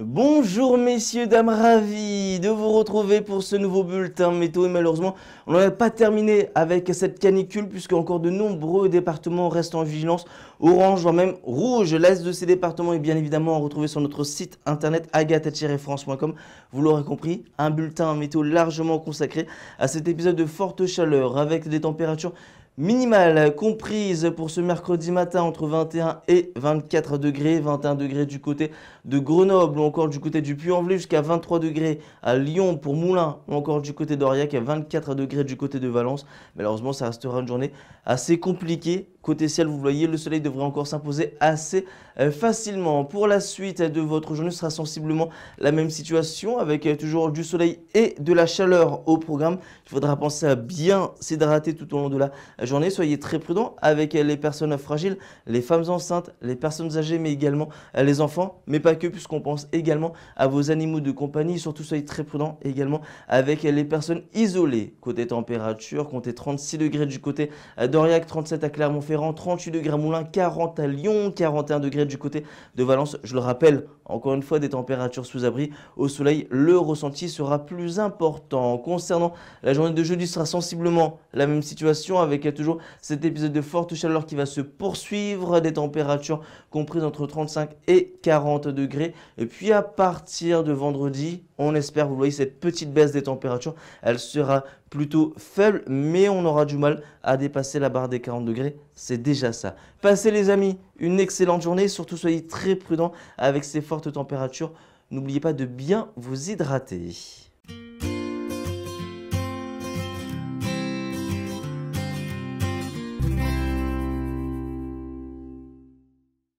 Bonjour messieurs, dames, ravis de vous retrouver pour ce nouveau bulletin météo et malheureusement on n'en a pas terminé avec cette canicule puisque encore de nombreux départements restent en vigilance orange voire même rouge. L'est de ces départements est bien évidemment à retrouver sur notre site internet agathe-france.com. Vous l'aurez compris, un bulletin météo largement consacré à cet épisode de forte chaleur avec des températures minimale comprise pour ce mercredi matin entre 21 et 24 degrés, 21 degrés du côté de Grenoble ou encore du côté du Puy-en-Velay jusqu'à 23 degrés à Lyon pour Moulins ou encore du côté d'Auriac à 24 degrés du côté de Valence. Malheureusement, ça restera une journée assez compliquée. Côté ciel, vous voyez, le soleil devrait encore s'imposer assez euh, facilement. Pour la suite de votre journée, ce sera sensiblement la même situation avec euh, toujours du soleil et de la chaleur au programme. Il faudra penser à bien s'hydrater tout au long de la euh, journée. Soyez très prudents avec les personnes fragiles, les femmes enceintes, les personnes âgées, mais également euh, les enfants, mais pas que, puisqu'on pense également à vos animaux de compagnie. Surtout, soyez très prudents également avec les personnes isolées. Côté température, comptez 36 degrés du côté euh, Doriac, 37 à Clermont-Ferrand, 38 degrés à Moulins, 40 à Lyon, 41 degrés du côté de Valence. Je le rappelle, encore une fois, des températures sous abri au soleil, le ressenti sera plus important. Concernant la journée de jeudi, ce sera sensiblement la même situation avec toujours cet épisode de forte chaleur qui va se poursuivre, des températures comprises entre 35 et 40 degrés. Et puis à partir de vendredi, on espère, vous voyez cette petite baisse des températures, elle sera plutôt faible, mais on aura du mal à dépasser la barre des 40 degrés. C'est déjà ça. Passez les amis, une excellente journée. Surtout soyez très prudents avec ces fortes températures. N'oubliez pas de bien vous hydrater.